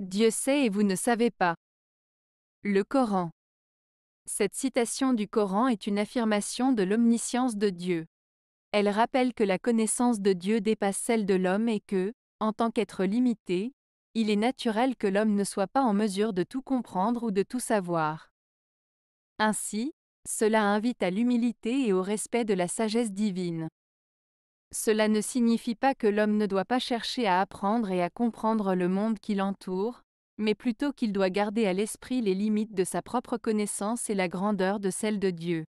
Dieu sait et vous ne savez pas. Le Coran. Cette citation du Coran est une affirmation de l'omniscience de Dieu. Elle rappelle que la connaissance de Dieu dépasse celle de l'homme et que, en tant qu'être limité, il est naturel que l'homme ne soit pas en mesure de tout comprendre ou de tout savoir. Ainsi, cela invite à l'humilité et au respect de la sagesse divine. Cela ne signifie pas que l'homme ne doit pas chercher à apprendre et à comprendre le monde qui l'entoure, mais plutôt qu'il doit garder à l'esprit les limites de sa propre connaissance et la grandeur de celle de Dieu.